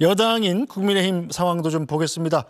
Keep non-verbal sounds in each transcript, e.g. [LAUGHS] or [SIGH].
여당인 국민의힘 상황도 좀 보겠습니다.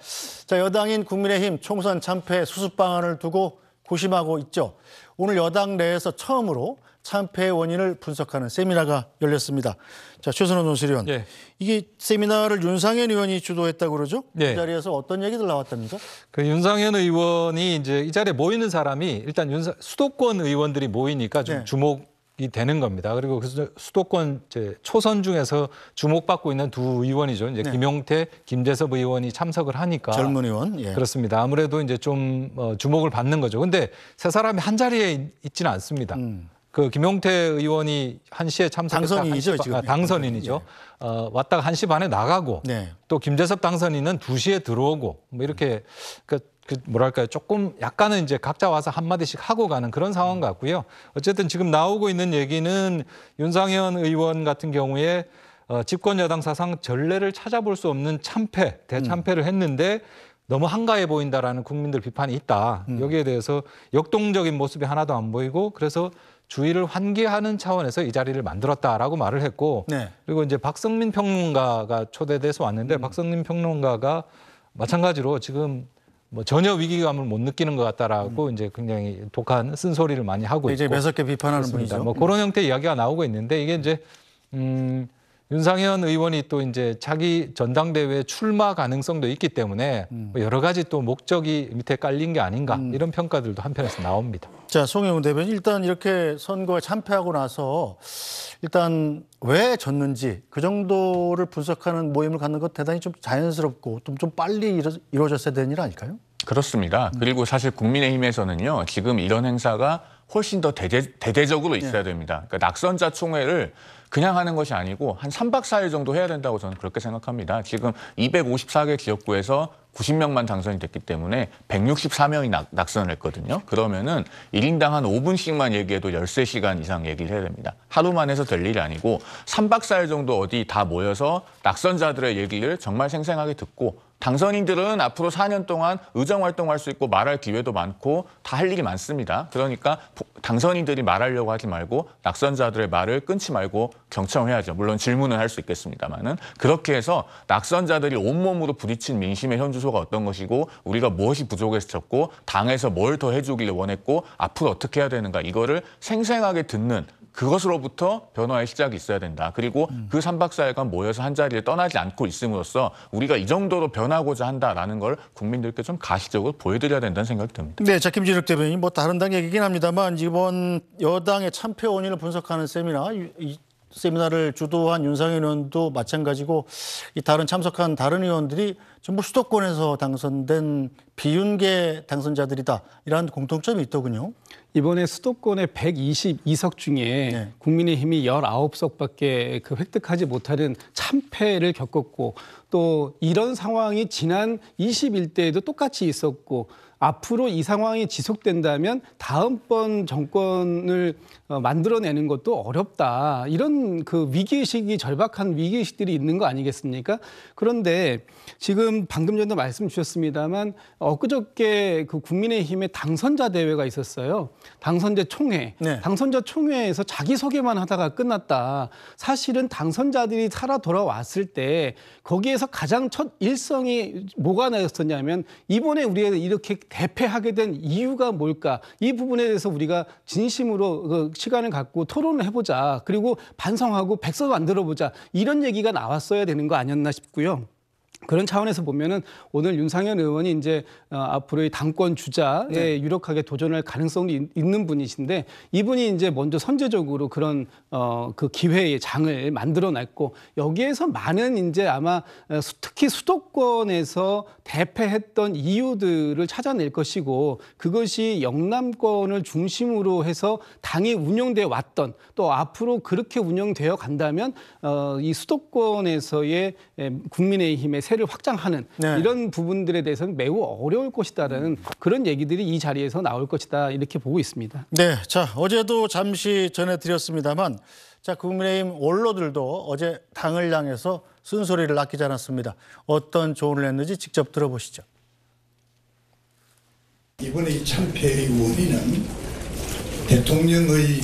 자, 여당인 국민의힘 총선 참패 수습 방안을 두고 고심하고 있죠. 오늘 여당 내에서 처음으로 참패의 원인을 분석하는 세미나가 열렸습니다. 자, 최선호 논술위원. 예. 이게 세미나를 윤상현 의원이 주도했다고 그러죠? 그 예. 이 자리에서 어떤 얘기들 나왔답니까? 그 윤상현 의원이 이제 이 자리에 모이는 사람이 일단 윤사, 수도권 의원들이 모이니까 좀 예. 주목 이 되는 겁니다. 그리고 그 수도권 이제 초선 중에서 주목받고 있는 두 의원이죠. 이제 네. 김용태, 김재섭 의원이 참석을 하니까 젊은 의원 예. 그렇습니다. 아무래도 이제 좀 어, 주목을 받는 거죠. 근데 세 사람이 한 자리에 있지는 않습니다. 음. 그 김용태 의원이 한시에 참석했다. 당선인이죠, 아, 당선인이죠. 예. 어, 왔다가 한시 반에 나가고 네. 또 김재섭 당선인은 두시에 들어오고 뭐 이렇게 그, 그 뭐랄까요. 조금 약간은 이제 각자 와서 한마디씩 하고 가는 그런 상황 같고요. 어쨌든 지금 나오고 있는 얘기는 윤상현 의원 같은 경우에 어, 집권 여당 사상 전례를 찾아볼 수 없는 참패, 음. 대참패를 했는데 너무 한가해 보인다라는 국민들 비판이 있다. 음. 여기에 대해서 역동적인 모습이 하나도 안 보이고 그래서 주의를 환기하는 차원에서 이 자리를 만들었다라고 말을 했고 네. 그리고 이제 박성민 평론가가 초대돼서 왔는데 음. 박성민 평론가가 마찬가지로 지금 뭐 전혀 위기감을 못 느끼는 것 같다라고 음. 이제 굉장히 독한 쓴소리를 많이 하고 이제 있고 이제 매섭게 비판하는 그렇습니다. 분이죠. 뭐 그런 음. 형태 의 이야기가 나오고 있는데 이게 이제 음 윤상현 의원이 또 이제 자기 전당대회 출마 가능성도 있기 때문에 음. 뭐 여러 가지 또 목적이 밑에 깔린 게 아닌가 음. 이런 평가들도 한편에서 나옵니다. 자, 송영훈 대변인 일단 이렇게 선거에 참패하고 나서 일단 왜 졌는지 그 정도를 분석하는 모임을 갖는 것 대단히 좀 자연스럽고 좀, 좀 빨리 이루, 이루어졌어야 되는 일 아닐까요? 그렇습니다. 그리고 사실 국민의힘에서는요, 지금 이런 행사가 훨씬 더 대대, 대대적으로 네. 있어야 됩니다. 그러니까 낙선자 총회를 그냥 하는 것이 아니고 한 3박 4일 정도 해야 된다고 저는 그렇게 생각합니다. 지금 254개 지역구에서 90명만 당선이 됐기 때문에 164명이 낙, 낙선을 했거든요. 그러면은 1인당 한 5분씩만 얘기해도 13시간 이상 얘기를 해야 됩니다. 하루만 해서 될 일이 아니고 3박 4일 정도 어디 다 모여서 낙선자들의 얘기를 정말 생생하게 듣고 당선인들은 앞으로 4년 동안 의정 활동할 수 있고 말할 기회도 많고 다 할 일이 많습니다. 그러니까 당선인들이 말하려고 하지 말고 낙선자들의 말을 끊지 말고 경청해야죠. 물론 질문은 할 수 있겠습니다만은 그렇게 해서 낙선자들이 온몸으로 부딪힌 민심의 현주소가 어떤 것이고 우리가 무엇이 부족했었고 당에서 뭘 더 해주길 원했고 앞으로 어떻게 해야 되는가 이거를 생생하게 듣는 그것으로부터 변화의 시작이 있어야 된다. 그리고 음. 그 그3박4일간 모여서 한 자리를 떠나지 않고 있음으로써 우리가 이 정도로 변하고자 한다라는 걸 국민들께 좀 가시적으로 보여드려야 된다는 생각이 듭니다. 네, 자 김진욱 대변인 뭐 다른 당 얘기긴 합니다만 이번 여당의 참패 원인을 분석하는 세미나 이 세미나를 주도한 윤상 의원도 마찬가지고 이 다른 참석한 다른 의원들이 전부 수도권에서 당선된 비윤계 당선자들이다 이런 공통점이 있더군요. 이번에 수도권의 122석 중에 네. 국민의힘이 19석밖에 그 획득하지 못하는 참패를 겪었고 또 이런 상황이 지난 21대에도 똑같이 있었고 앞으로 이 상황이 지속된다면 다음번 정권을 어, 만들어내는 것도 어렵다. 이런 그 위기의식이 절박한 위기의식들이 있는 거 아니겠습니까? 그런데 지금 지금 방금 전도 에 말씀 주셨습니다만 엊그저께 그 국민의힘의 당선자 대회가 있었어요. 당선자 총회. 네. 당선자 총회에서 자기소개만 하다가 끝났다. 사실은 당선자들이 살아 돌아왔을 때 거기에서 가장 첫 일성이 뭐가 나였었냐면 이번에 우리가 이렇게 대패하게 된 이유가 뭘까? 이 부분에 대해서 우리가 진심으로 그 시간을 갖고 토론을 해보자. 그리고 반성하고 백서 만들어보자. 이런 얘기가 나왔어야 되는 거 아니었나 싶고요. 그런 차원에서 보면은 오늘 윤상현 의원이 이제 어, 앞으로의 당권 주자에 네. 유력하게 도전할 가능성이 있는 분이신데 이분이 이제 먼저 선제적으로 그런 어, 그 기회의 장을 만들어냈고 여기에서 많은 이제 아마 어, 특히 수도권에서 대패했던 이유들을 찾아낼 것이고 그것이 영남권을 중심으로 해서 당이 운영돼 왔던 또 앞으로 그렇게 운영되어 간다면 어, 이 수도권에서의 국민의힘의 새 세를 확장하는 네. 이런 부분들에 대해서는 매우 어려울 것이다라는 그런 얘기들이 이 자리에서 나올 것이다 이렇게 보고 있습니다. 네, 자 어제도 잠시 전해드렸습니다만 자 국민의힘 원로들도 어제 당을 향해서 쓴소리를 아끼지 않았습니다. 어떤 조언을 했는지 직접 들어보시죠. 이번에 참패의 원인은 대통령의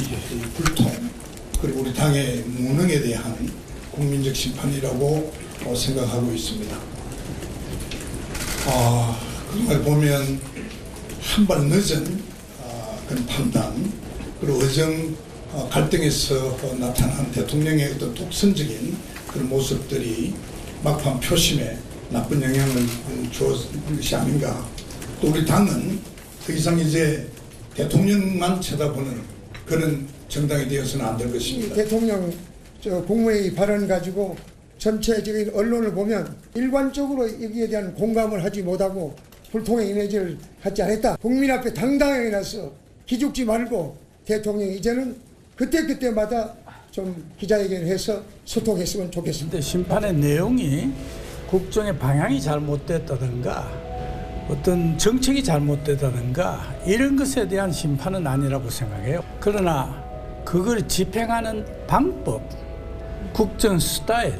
불통 그리고 우리 당의 무능에 대한 국민적 심판이라고 어, 생각하고 있습니다. 아, 그걸 보면 한 발 늦은 아, 그런 판단 그리고 어정 아, 갈등에서 어, 나타난 대통령의 어떤 독선적인 그런 모습들이 막판 표심에 나쁜 영향을 주었던 것이 아닌가. 또 우리 당은 더 이상 이제 대통령만 쳐다보는 그런 정당이 되어서는 안 될 것입니다. 대통령 저 국무회의 발언 가지고 전체적인 언론을 보면 일관적으로 여기에 대한 공감을 하지 못하고 불통의 이미지를 하지 않았다. 국민 앞에 당당하게 나서 기죽지 말고 대통령이 제는 그때그때마다 좀 기자회견을 해서 소통했으면 좋겠습니다. 심판의 내용이 국정의 방향이 잘못됐다든가 어떤 정책이 잘못되다든가 이런 것에 대한 심판은 아니라고 생각해요. 그러나 그걸 집행하는 방법, 국정 스타일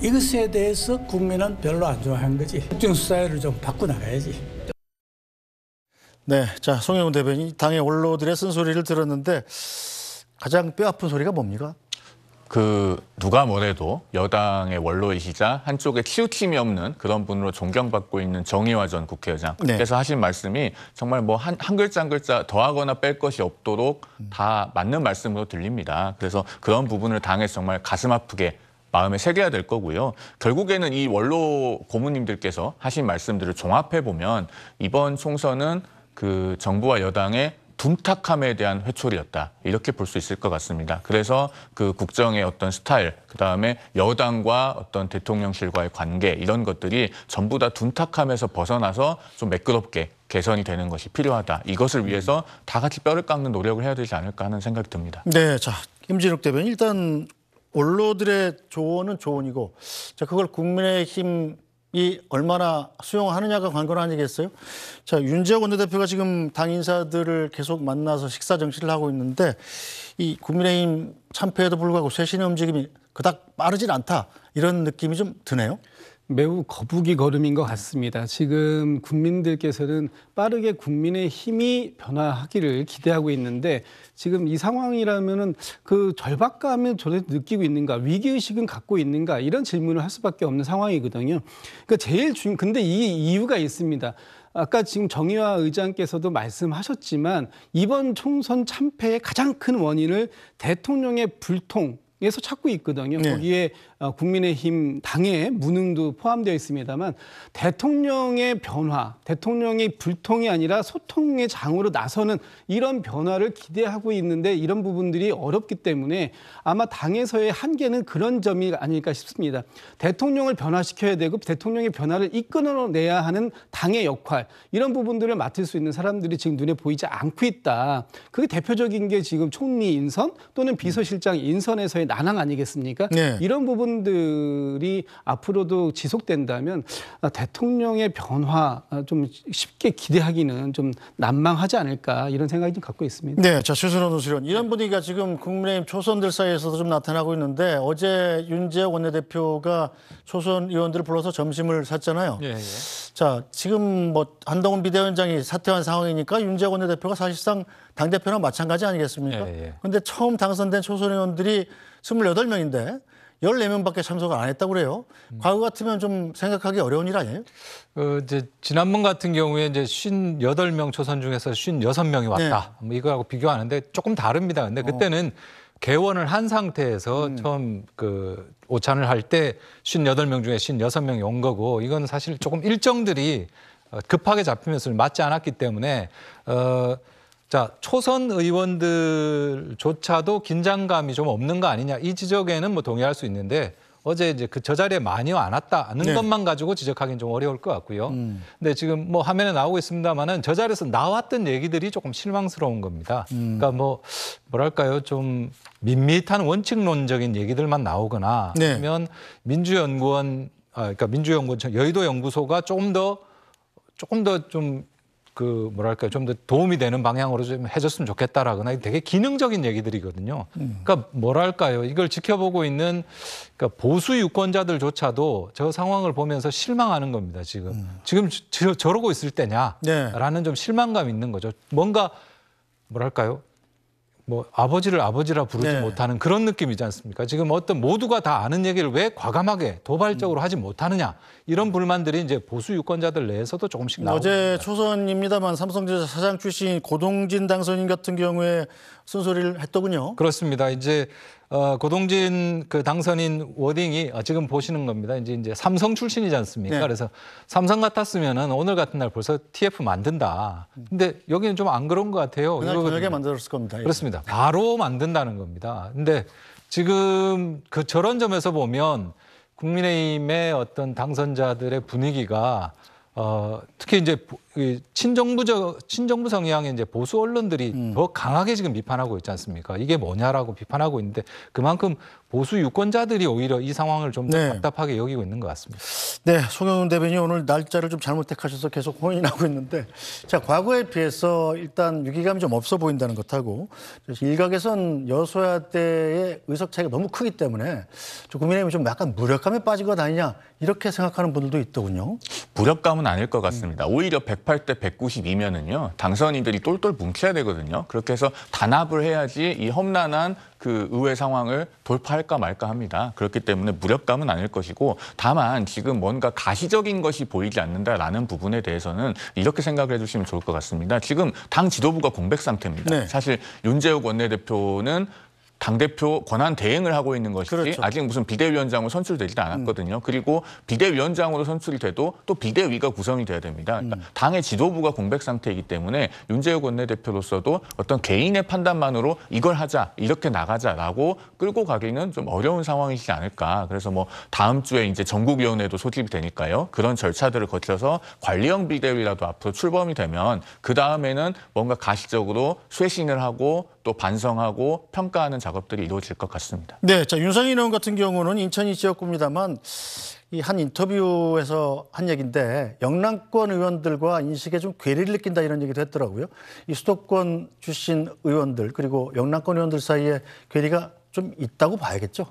이것에 대해서 국민은 별로 안 좋아한 거지. 국정 스타일을 좀 바꿔나가야지. 네, 자 송영훈 대변인 당의 원로들의 쓴소리를 들었는데 가장 뼈아픈 소리가 뭡니까? 그 누가 뭐래도 여당의 원로이시자 한쪽에 치우침이 없는 그런 분으로 존경받고 있는 정의화 전 국회의장 께 네. 그래서 하신 말씀이 정말 뭐한한 글자 한 글자 더하거나 뺄 것이 없도록 다 맞는 말씀으로 들립니다. 그래서 그런 부분을 당에서 정말 가슴 아프게 마음에 새겨야 될 거고요. 결국에는 이 원로 고문님들께서 하신 말씀들을 종합해 보면 이번 총선은 그 정부와 여당의 둔탁함에 대한 회초리였다 이렇게 볼 수 있을 것 같습니다. 그래서 그 국정의 어떤 스타일, 그 다음에 여당과 어떤 대통령실과의 관계 이런 것들이 전부 다 둔탁함에서 벗어나서 좀 매끄럽게 개선이 되는 것이 필요하다. 이것을 위해서 다 같이 뼈를 깎는 노력을 해야 되지 않을까 하는 생각이 듭니다. 네, 자 김진욱 대변인 일단 원로들의 조언은 조언이고 자 그걸 국민의힘 이 얼마나 수용하느냐가 관건 아니겠어요? 자, 윤재호 원내대표가 지금 당 인사들을 계속 만나서 식사 정치를 하고 있는데 이 국민의힘 참패에도 불구하고 쇄신의 움직임이 그닥 빠르진 않다 이런 느낌이 좀 드네요. 매우 거북이 걸음인 것 같습니다. 지금 국민들께서는 빠르게 국민의 힘이 변화하기를 기대하고 있는데 지금 이 상황이라면은 그 절박감을 저도 느끼고 있는가 위기 의식은 갖고 있는가 이런 질문을 할 수밖에 없는 상황이거든요. 그러니까 제일 중 근데 이 이유가 있습니다. 아까 지금 정의화 의장께서도 말씀하셨지만 이번 총선 참패의 가장 큰 원인을 대통령의 불통 에서 찾고 있거든요. 네. 거기에 어, 국민의힘 당의 무능도 포함되어 있습니다만 대통령의 변화, 대통령의 불통이 아니라 소통의 장으로 나서는 이런 변화를 기대하고 있는데 이런 부분들이 어렵기 때문에 아마 당에서의 한계는 그런 점이 아닐까 싶습니다. 대통령을 변화시켜야 되고 대통령의 변화를 이끌어내야 하는 당의 역할 이런 부분들을 맡을 수 있는 사람들이 지금 눈에 보이지 않고 있다. 그게 대표적인 게 지금 총리 인선 또는 비서실장 인선에서의 난항 아니겠습니까? 네. 이런 부분 부분들이 앞으로도 지속된다면 아, 대통령의 변화 아, 좀 쉽게 기대하기는 좀 난망하지 않을까 이런 생각이 좀 갖고 있습니다. 네, 자 최순호 노수련 이런 분위기가 지금 국민의힘 초선들 사이에서도 좀 나타나고 있는데 어제 윤재혁 원내대표가 초선 의원들을 불러서 점심을 샀잖아요. 예, 예. 자 지금 뭐 한동훈 비대위원장이 사퇴한 상황이니까 윤재혁 원내대표가 사실상 당 대표나 마찬가지 아니겠습니까? 그런데 예, 예. 처음 당선된 초선 의원들이 28명인데 열네 명밖에 참석을 안 했다고 그래요. 음. 과거 같으면 좀 생각하기 어려운 일 아니에요? 어, 이제 지난번 같은 경우에 이제 58명 초선 중에서 56명이 왔다. 뭐 이거하고 비교하는데 조금 다릅니다. 근데 그때는 개원을 한 상태에서 음. 처음 그 오찬을 할때 58명 중에 56명이 온 거고 이건 사실 조금 일정들이 어, 급하게 잡히면서 맞지 않았기 때문에 어 자, 초선 의원들조차도 긴장감이 좀 없는 거 아니냐 이 지적에는 뭐 동의할 수 있는데 어제 이제 그 저 자리에 많이 안 왔다는 네. 것만 가지고 지적하기는 좀 어려울 것 같고요. 음. 근데 지금 뭐 화면에 나오고 있습니다만은 저 자리에서 나왔던 얘기들이 조금 실망스러운 겁니다. 음. 그러니까 뭐 뭐랄까요 좀 밋밋한 원칙론적인 얘기들만 나오거나 네. 아니면 민주연구원 아 그러니까 민주연구원 여의도 연구소가 조금 더 조금 더좀 그 뭐랄까 좀 더 도움이 되는 방향으로 좀 해줬으면 좋겠다라거나 되게 기능적인 얘기들이거든요. 그러니까 뭐랄까요 이걸 지켜보고 있는 그러니까 보수 유권자들조차도 저 상황을 보면서 실망하는 겁니다. 지금 음. 지금 저, 저러고 있을 때냐라는 네. 좀 실망감 이 있는 거죠. 뭔가 뭐랄까요 뭐 아버지를 아버지라 부르지 네. 못하는 그런 느낌이지 않습니까? 지금 어떤 모두가 다 아는 얘기를 왜 과감하게 도발적으로 음. 하지 못하느냐 이런 불만들이 이제 보수 유권자들 내에서도 조금씩 나오고 어제 초선입니다만 삼성전자 사장 출신 고동진 당선인 같은 경우에 쓴소리를 했더군요. 그렇습니다. 이제 어, 고동진 그 당선인 워딩이 어, 지금 보시는 겁니다. 이제 이제 삼성 출신이지 않습니까? 네. 그래서 삼성 같았으면은 오늘 같은 날 벌써 TF 만든다. 근데 여기는 좀 안 그런 것 같아요. 그날 저녁에 만들었을 겁니다. 그렇습니다. 바로 만든다는 겁니다. 근데 지금 그 저런 점에서 보면 국민의힘의 어떤 당선자들의 분위기가 어, 특히 이제 그 친정부적 친정부 성향의 이제 보수 언론들이 음. 더 강하게 지금 비판하고 있지 않습니까? 이게 뭐냐라고 비판하고 있는데 그만큼 보수 유권자들이 오히려 이 상황을 좀 네. 답답하게 여기고 있는 것 같습니다. 네, 송영훈 대변인 오늘 날짜를 좀 잘못 택하셔서 계속 혼인하고 [LAUGHS] 있는데 자 과거에 비해서 일단 유기감이좀 없어 보인다는 것하고 일각에선 여소야 때의 의석 차이가 너무 크기 때문에 국민의힘이 좀 약간 무력감에 빠진 것 아니냐 이렇게 생각하는 분들도 있더군요. 무력감은 아닐 것 같습니다. 음. 오히려 100. 198대 192면은요. 당선인들이 똘똘 뭉쳐야 되거든요. 그렇게 해서 단합을 해야지 이 험난한 그 의회 상황을 돌파할까 말까 합니다. 그렇기 때문에 무력감은 아닐 것이고 다만 지금 뭔가 가시적인 것이 보이지 않는다라는 부분에 대해서는 이렇게 생각을 해주시면 좋을 것 같습니다. 지금 당 지도부가 공백 상태입니다. 네. 사실 윤재욱 원내대표는 당대표 권한 대행을 하고 있는 것이지 그렇죠. 아직 무슨 비대위원장으로 선출되지도 음. 않았거든요. 음. 그리고 비대위원장으로 선출이 돼도 또 비대위가 구성이 돼야 됩니다. 그러니까 음. 당의 지도부가 공백 상태이기 때문에 윤재호 원내대표로서도 어떤 개인의 판단만으로 이걸 하자, 이렇게 나가자라고 끌고 가기는 좀 어려운 상황이지 않을까. 그래서 뭐 다음 주에 이제 전국위원회도 소집이 되니까요. 그런 절차들을 거쳐서 관리형 비대위라도 앞으로 출범이 되면 그 다음에는 뭔가 가시적으로 쇄신을 하고 또 반성하고 평가하는 작업들이 이루어질 것 같습니다. 네, 자 윤상인 의원 같은 경우는 인천이 지역구입니다만 이 한 인터뷰에서 한 얘기인데 영남권 의원들과 인식에 좀 괴리를 느낀다 이런 얘기도 했더라고요. 이 수도권 출신 의원들 그리고 영남권 의원들 사이에 괴리가 좀 있다고 봐야겠죠?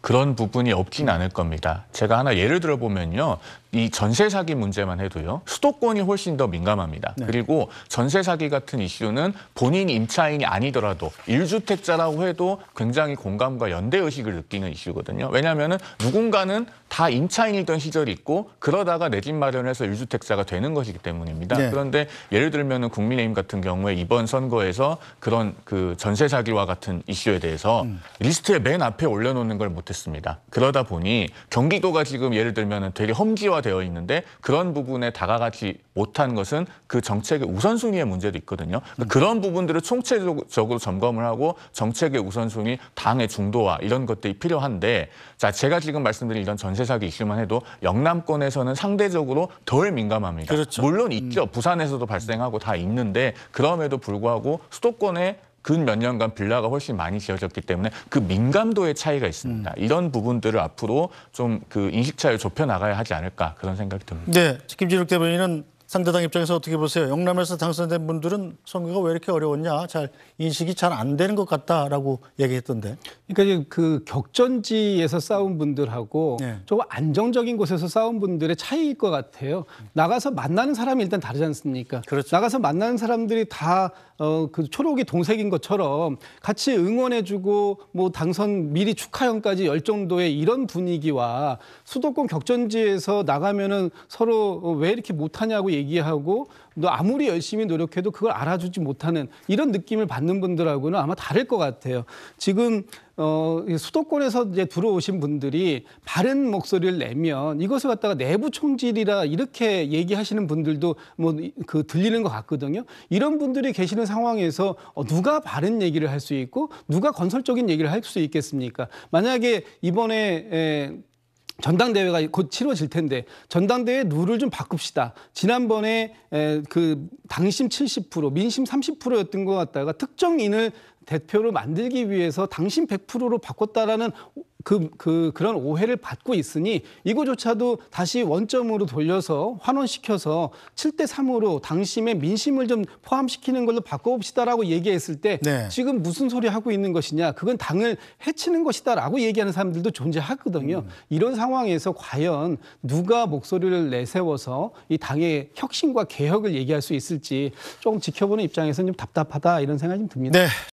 그런 부분이 없진 않을 겁니다. 제가 하나 예를 들어보면요. 이 전세 사기 문제만 해도요. 수도권이 훨씬 더 민감합니다. 네. 그리고 전세 사기 같은 이슈는 본인 임차인이 아니더라도 1주택자라고 해도 굉장히 공감과 연대 의식을 느끼는 이슈거든요. 왜냐하면 누군가는 다 임차인이던 시절이 있고 그러다가 내 집 마련해서 1주택자가 되는 것이기 때문입니다. 네. 그런데 예를 들면은 국민의힘 같은 경우에 이번 선거에서 그런 그 전세 사기와 같은 이슈에 대해서 음. 리스트에 맨 앞에 올려놓는 걸 못했습니다. 그러다 보니 경기도가 지금 예를 들면은 되게 험지와 되어 있는데 그런 부분에 다가가지 못한 것은 그 정책의 우선순위의 문제도 있거든요. 그러니까 음. 그런 부분들을 총체적으로 점검을 하고 정책의 우선순위, 당의 중도화 이런 것들이 필요한데 자 제가 지금 말씀드린 이런 전세 사기 이슈만 해도 영남권에서는 상대적으로 덜 민감합니다. 그렇죠. 물론 있죠. 음. 부산에서도 발생하고 다 있는데 그럼에도 불구하고 수도권에 근몇 년간 빌라가 훨씬 많이 지어졌기 때문에 그 민감도의 차이가 있습니다. 음. 이런 부분들을 앞으로 좀 그 인식차를 좁혀 나가야 하지 않을까 그런 생각이 듭니다. 네, 김진욱 대변인은 상대당 입장에서 어떻게 보세요? 영남에서 당선된 분들은 선거가 왜 이렇게 어려웠냐, 잘 인식이 잘 안 되는 것 같다라고 얘기했던데. 그러니까 그 격전지에서 싸운 분들하고 네. 예. 조금 안정적인 곳에서 싸운 분들의 차이일 것 같아요. 나가서 만나는 사람이 일단 다르지 않습니까? 그렇죠. 나가서 만나는 사람들이 다 어, 그 초록이 동색인 것처럼 같이 응원해주고 뭐 당선 미리 축하형까지 열 정도의 이런 분위기와 수도권 격전지에서 나가면은 서로 어, 왜 이렇게 못하냐고 얘기. 얘기하고 너 아무리 열심히 노력해도 그걸 알아주지 못하는 이런 느낌을 받는 분들하고는 아마 다를 것 같아요. 지금 어, 수도권에서 이제 들어오신 분들이 바른 목소리를 내면 이것을 갖다가 내부 총질이라 이렇게 얘기하시는 분들도 뭐 그 들리는 것 같거든요. 이런 분들이 계시는 상황에서 어, 누가 바른 얘기를 할 수 있고 누가 건설적인 얘기를 할 수 있겠습니까? 만약에 이번에 에, 전당대회가 곧 치러질 텐데 전당대회 룰을 좀 바꿉시다. 지난번에 에, 그 당심 70% 민심 30%였던 것 같다가 특정인을 대표로 만들기 위해서 당심 100%로 바꿨다라는 그, 그, 그런 오해를 받고 있으니 이거조차도 다시 원점으로 돌려서 환원시켜서 7대 3으로 당심의 민심을 좀 포함시키는 걸로 바꿔봅시다라고 얘기했을 때 네. 지금 무슨 소리 하고 있는 것이냐 그건 당을 해치는 것이다라고 얘기하는 사람들도 존재하거든요. 음. 이런 상황에서 과연 누가 목소리를 내세워서 이 당의 혁신과 개혁을 얘기할 수 있을지 조금 지켜보는 입장에서는 좀 답답하다 이런 생각이 좀 듭니다. 네.